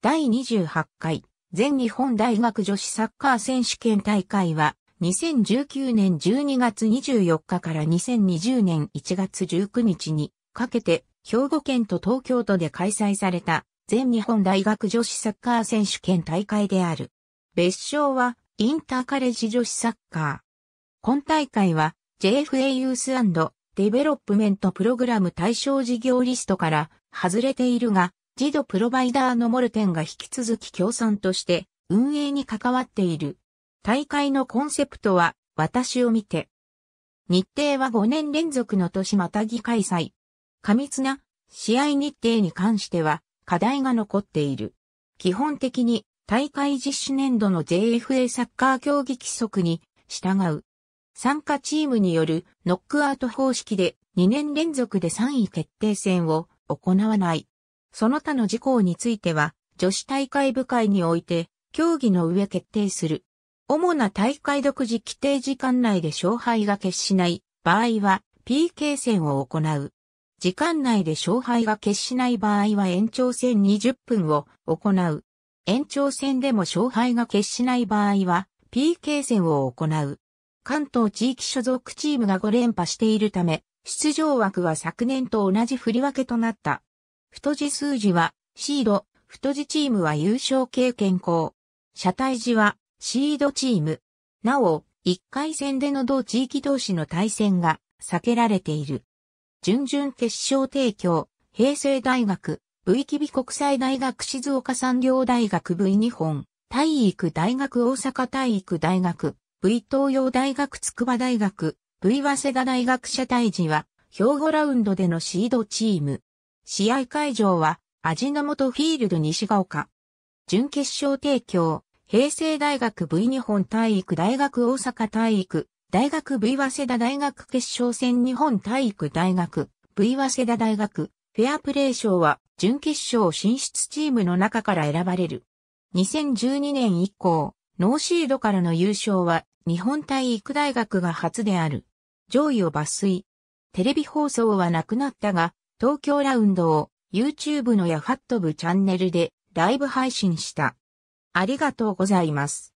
第28回全日本大学女子サッカー選手権大会は2019年12月24日から2020年1月19日にかけて兵庫県と東京都で開催された全日本大学女子サッカー選手権大会である。別称はインターカレッジ女子サッカー。今大会は JFA ユースデベロップメントプログラム対象事業リストから外れているが、児童プロバイダーのモルテンが引き続き協賛として運営に関わっている。大会のコンセプトは私を見て。日程は5年連続の年またぎ開催。過密な試合日程に関しては課題が残っている。基本的に大会実施年度の JFA サッカー競技規則に従う。参加チームによるノックアウト方式で2年連続で3位決定戦を行わない。その他の事項については、女子大会部会において、協議の上決定する。主な大会独自規定時間内で勝敗が決しない場合は PK 戦を行う。時間内で勝敗が決しない場合は延長戦20分を行う。延長戦でも勝敗が決しない場合は PK 戦を行う。関東地域所属チームが5連覇しているため、出場枠は昨年と同じ振り分けとなった。太字数字は、シード、太字チームは優勝経験校。車体字は、シードチーム。なお、1回戦での同地域同士の対戦が避けられている。準々決勝提供、平成大学、V キビ国際大学静岡産業大学 V 日本、体育大学大阪体育大学、V 東洋大学筑波大学、V 早稲田大学社体字は、兵庫ラウンドでのシードチーム。試合会場は、味の素フィールド西が丘。準決勝提供、平成大学 V 日本体育大学大阪体育、大学 V 早稲田大学決勝戦日本体育大学、V 早稲田大学、フェアプレー賞は、準決勝進出チームの中から選ばれる。2012年以降、ノーシードからの優勝は、日本体育大学が初である。上位を抜粋。テレビ放送はなくなったが、東京ラウンドを YouTube のやファット部チャンネルでライブ配信した。ありがとうございます。